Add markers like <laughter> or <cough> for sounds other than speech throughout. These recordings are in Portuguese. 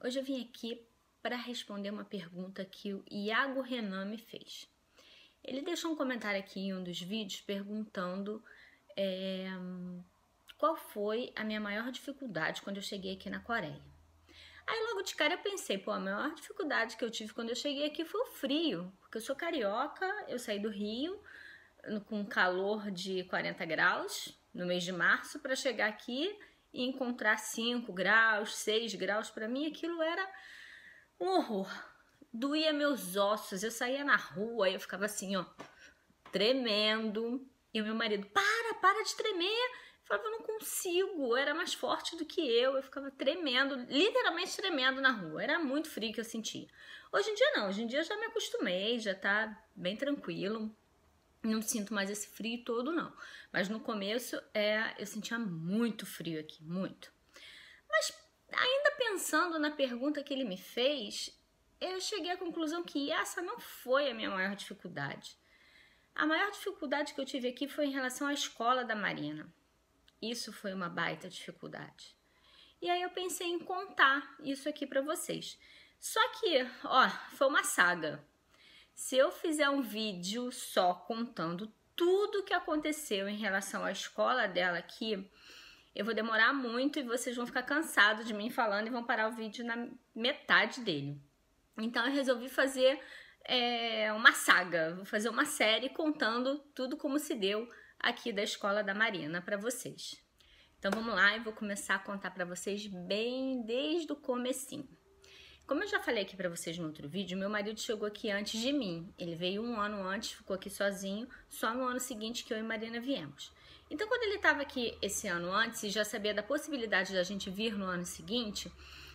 Hoje eu vim aqui para responder uma pergunta que o Iago Renan me fez. Ele deixou um comentário aqui em um dos vídeos perguntando é, qual foi a minha maior dificuldade quando eu cheguei aqui na Coreia. Aí logo de cara eu pensei, pô, a maior dificuldade que eu tive quando eu cheguei aqui foi o frio, porque eu sou carioca, eu saí do Rio com calor de 40 graus no mês de março para chegar aqui e encontrar 5 graus, 6 graus, para mim aquilo era um horror. Doía meus ossos, eu saía na rua e eu ficava assim, ó, tremendo. E o meu marido, para, para de tremer. Eu falava, não consigo, era mais forte do que eu. Eu ficava tremendo, literalmente tremendo na rua. Era muito frio que eu sentia. Hoje em dia não, hoje em dia eu já me acostumei, já tá bem tranquilo. Não sinto mais esse frio todo, não. Mas no começo é, eu sentia muito frio aqui, muito. Mas ainda pensando na pergunta que ele me fez, eu cheguei à conclusão que essa não foi a minha maior dificuldade. A maior dificuldade que eu tive aqui foi em relação à escola da Marina. Isso foi uma baita dificuldade. E aí eu pensei em contar isso aqui para vocês. Só que, ó, foi uma saga. Se eu fizer um vídeo só contando tudo que aconteceu em relação à escola dela aqui, eu vou demorar muito e vocês vão ficar cansados de mim falando e vão parar o vídeo na metade dele. Então eu resolvi fazer é, uma saga, vou fazer uma série contando tudo como se deu aqui da escola da Marina para vocês. Então vamos lá, eu vou começar a contar para vocês bem desde o comecinho. Como eu já falei aqui para vocês no outro vídeo, meu marido chegou aqui antes de mim. Ele veio um ano antes, ficou aqui sozinho, só no ano seguinte que eu e Marina viemos. Então, quando ele estava aqui esse ano antes e já sabia da possibilidade da gente vir no ano seguinte,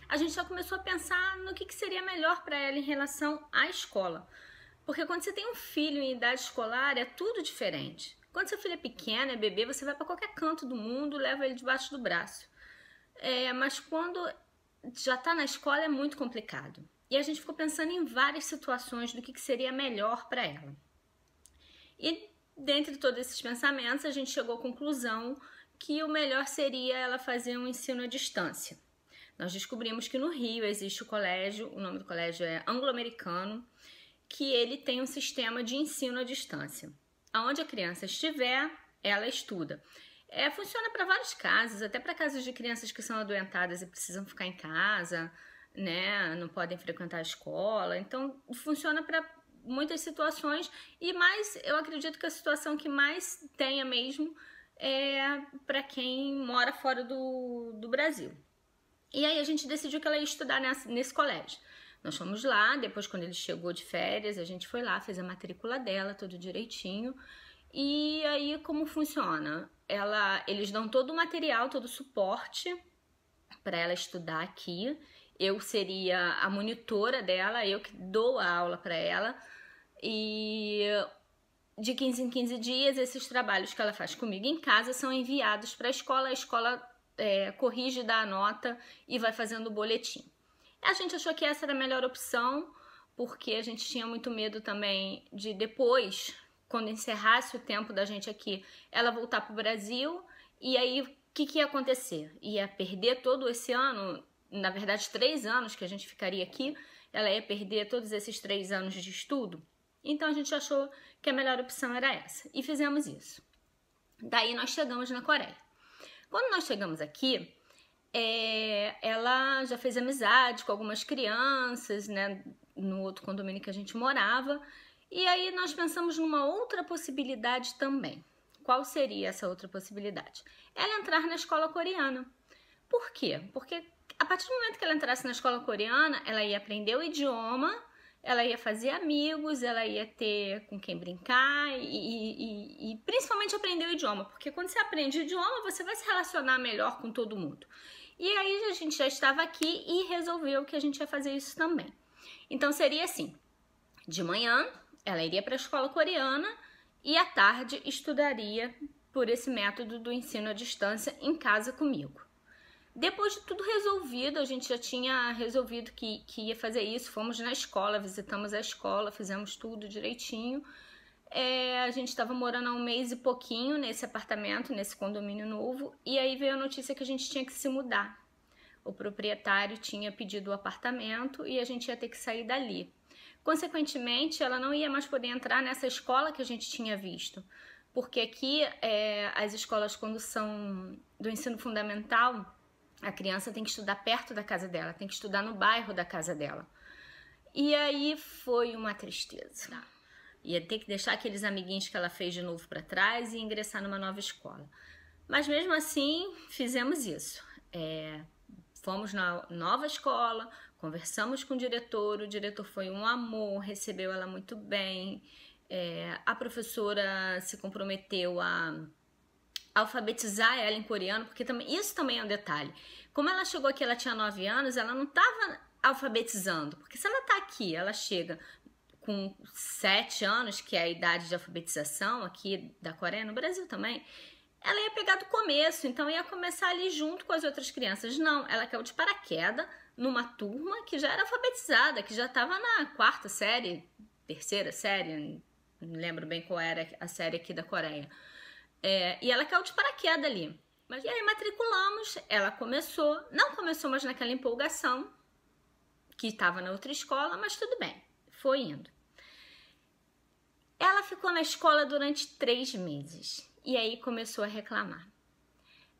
a gente já começou a pensar no que, que seria melhor para ela em relação à escola. Porque quando você tem um filho em idade escolar, é tudo diferente. Quando seu filho é pequeno, é bebê, você vai para qualquer canto do mundo, leva ele debaixo do braço. É, mas quando já está na escola é muito complicado. E a gente ficou pensando em várias situações do que, que seria melhor para ela. E dentro de todos esses pensamentos, a gente chegou à conclusão que o melhor seria ela fazer um ensino à distância. Nós descobrimos que no Rio existe o colégio, o nome do colégio é Anglo-Americano, que ele tem um sistema de ensino à distância. Aonde a criança estiver, ela estuda. É, funciona para vários casos, até para casos de crianças que são adoentadas e precisam ficar em casa, né? Não podem frequentar a escola. Então, funciona para muitas situações e mais, eu acredito que a situação que mais tenha mesmo é para quem mora fora do, do Brasil. E aí a gente decidiu que ela ia estudar nessa, nesse colégio. Nós fomos lá, depois quando ele chegou de férias, a gente foi lá, fez a matrícula dela, tudo direitinho. E aí, como funciona? Ela, eles dão todo o material, todo o suporte para ela estudar aqui. Eu seria a monitora dela, eu que dou a aula para ela. E de 15 em 15 dias, esses trabalhos que ela faz comigo em casa são enviados para a escola. A escola é, corrige, dá a nota e vai fazendo o boletim. A gente achou que essa era a melhor opção, porque a gente tinha muito medo também de depois quando encerrasse o tempo da gente aqui, ela voltar para o Brasil e aí o que, que ia acontecer? Ia perder todo esse ano, na verdade, três anos que a gente ficaria aqui, ela ia perder todos esses três anos de estudo. Então a gente achou que a melhor opção era essa e fizemos isso. Daí nós chegamos na Coreia. Quando nós chegamos aqui, é, ela já fez amizade com algumas crianças, né? No outro condomínio que a gente morava, e aí nós pensamos numa outra possibilidade também. Qual seria essa outra possibilidade? Ela é entrar na escola coreana. Por quê? Porque a partir do momento que ela entrasse na escola coreana, ela ia aprender o idioma, ela ia fazer amigos, ela ia ter com quem brincar e, e, e, principalmente aprender o idioma, porque quando você aprende o idioma, você vai se relacionar melhor com todo mundo. E aí a gente já estava aqui e resolveu que a gente ia fazer isso também. Então seria assim: de manhã ela iria para a escola coreana e à tarde estudaria por esse método do ensino à distância em casa comigo. Depois de tudo resolvido, a gente já tinha resolvido que, que ia fazer isso, fomos na escola, visitamos a escola, fizemos tudo direitinho. É, a gente estava morando há um mês e pouquinho nesse apartamento, nesse condomínio novo, e aí veio a notícia que a gente tinha que se mudar. O proprietário tinha pedido o apartamento e a gente ia ter que sair dali. Consequentemente, ela não ia mais poder entrar nessa escola que a gente tinha visto, porque aqui é, as escolas, quando são do ensino fundamental, a criança tem que estudar perto da casa dela, tem que estudar no bairro da casa dela. E aí foi uma tristeza. Tá. Ia ter que deixar aqueles amiguinhos que ela fez de novo para trás e ingressar numa nova escola. Mas mesmo assim, fizemos isso. É, fomos na nova escola, Conversamos com o diretor, o diretor foi um amor, recebeu ela muito bem. É, a professora se comprometeu a alfabetizar ela em coreano, porque também, isso também é um detalhe. Como ela chegou aqui, ela tinha 9 anos, ela não estava alfabetizando, porque se ela está aqui, ela chega com 7 anos, que é a idade de alfabetização aqui da Coreia, no Brasil também, ela ia pegar do começo, então ia começar ali junto com as outras crianças. Não, ela caiu de paraquedas, numa turma que já era alfabetizada, que já estava na quarta série, terceira série, não lembro bem qual era a série aqui da Coreia. É, e ela caiu de paraquedas ali. Mas, e aí matriculamos, ela começou, não começou mais naquela empolgação que estava na outra escola, mas tudo bem, foi indo. Ela ficou na escola durante três meses e aí começou a reclamar.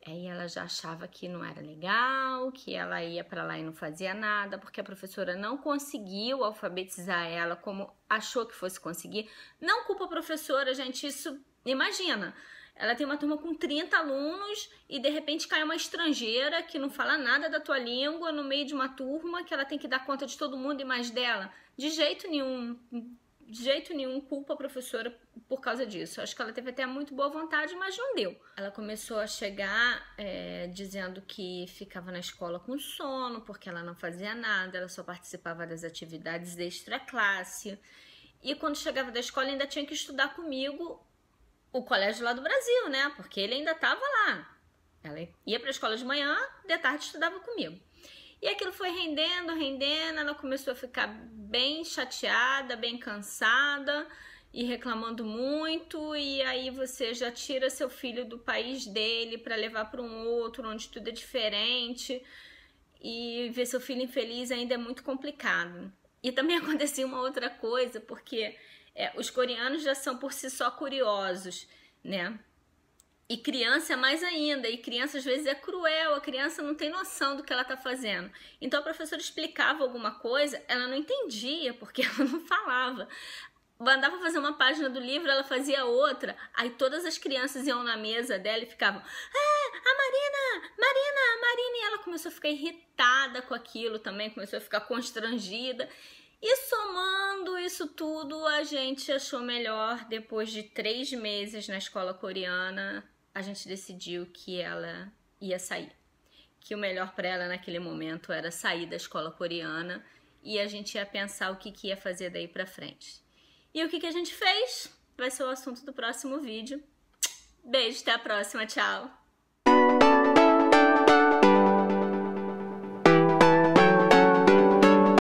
Aí ela já achava que não era legal, que ela ia para lá e não fazia nada, porque a professora não conseguiu alfabetizar ela como achou que fosse conseguir. Não culpa a professora, gente, isso imagina. Ela tem uma turma com 30 alunos e de repente cai uma estrangeira que não fala nada da tua língua no meio de uma turma que ela tem que dar conta de todo mundo e mais dela. De jeito nenhum, de jeito nenhum culpa a professora por causa disso. Acho que ela teve até muito boa vontade, mas não deu. Ela começou a chegar é, dizendo que ficava na escola com sono, porque ela não fazia nada, ela só participava das atividades extra-classe. E quando chegava da escola, ainda tinha que estudar comigo o colégio lá do Brasil, né? Porque ele ainda estava lá. Ela ia para a escola de manhã, de tarde estudava comigo. E aquilo foi rendendo, rendendo, ela começou a ficar bem chateada, bem cansada e reclamando muito, e aí você já tira seu filho do país dele para levar para um outro onde tudo é diferente. E ver seu filho infeliz ainda é muito complicado. E também <laughs> acontecia uma outra coisa, porque é, os coreanos já são por si só curiosos, né? E criança é mais ainda, e criança às vezes é cruel, a criança não tem noção do que ela está fazendo. Então a professora explicava alguma coisa, ela não entendia porque <laughs> ela não falava. Mandava fazer uma página do livro, ela fazia outra, aí todas as crianças iam na mesa dela e ficavam: Ah, a Marina, Marina, Marina! E ela começou a ficar irritada com aquilo também, começou a ficar constrangida. E somando isso tudo, a gente achou melhor, depois de três meses na escola coreana, a gente decidiu que ela ia sair. Que o melhor para ela naquele momento era sair da escola coreana e a gente ia pensar o que, que ia fazer daí para frente. E o que, que a gente fez? Vai ser o assunto do próximo vídeo. Beijo, até a próxima, tchau!